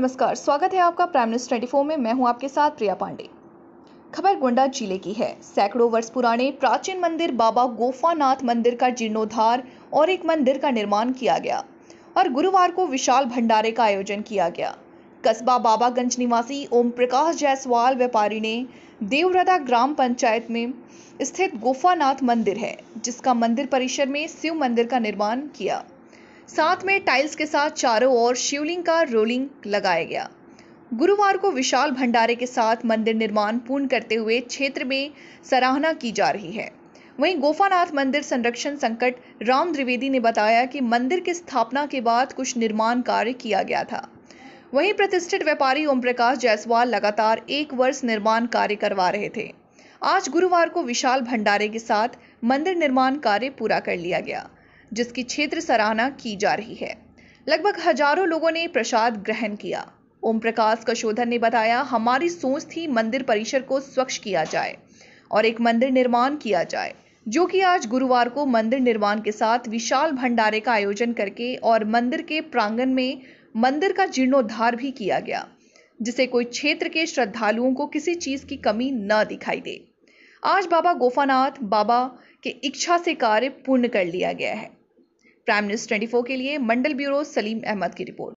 नमस्कार स्वागत है आपका प्राइम न्यूज ट्वेंटी में मैं हूं आपके साथ प्रिया पांडे खबर गोंडा जिले की है सैकड़ों वर्ष पुराने प्राचीन मंदिर बाबा गोफानाथ मंदिर का जीर्णोद्धार और एक मंदिर का निर्माण किया गया और गुरुवार को विशाल भंडारे का आयोजन किया गया कस्बा बाबागंज निवासी ओम प्रकाश जायसवाल व्यापारी ने देवरदा ग्राम पंचायत में स्थित गोफानाथ मंदिर है जिसका मंदिर परिसर में शिव मंदिर का निर्माण किया साथ में टाइल्स के साथ चारों ओर शिवलिंग का रोलिंग लगाया गया गुरुवार को विशाल भंडारे के साथ मंदिर निर्माण पूर्ण करते हुए क्षेत्र में सराहना की जा रही है वहीं गोफानाथ मंदिर संरक्षण संकट राम द्विवेदी ने बताया कि मंदिर की स्थापना के बाद कुछ निर्माण कार्य किया गया था वहीं प्रतिष्ठित व्यापारी ओम प्रकाश जायसवाल लगातार एक वर्ष निर्माण कार्य करवा रहे थे आज गुरुवार को विशाल भंडारे के साथ मंदिर निर्माण कार्य पूरा कर लिया गया जिसकी क्षेत्र सराहना की जा रही है लगभग हजारों लोगों ने प्रसाद ग्रहण किया ओम प्रकाश कशोधर ने बताया हमारी सोच थी मंदिर परिसर को स्वच्छ किया जाए और एक मंदिर निर्माण किया जाए जो कि आज गुरुवार को मंदिर निर्माण के साथ विशाल भंडारे का आयोजन करके और मंदिर के प्रांगण में मंदिर का जीर्णोद्धार भी किया गया जिसे कोई क्षेत्र के श्रद्धालुओं को किसी चीज़ की कमी न दिखाई दे आज बाबा गोफानाथ बाबा के इच्छा से कार्य पूर्ण कर लिया गया है प्राइम न्यूज़ 24 के लिए मंडल ब्यूरो सलीम अहमद की रिपोर्ट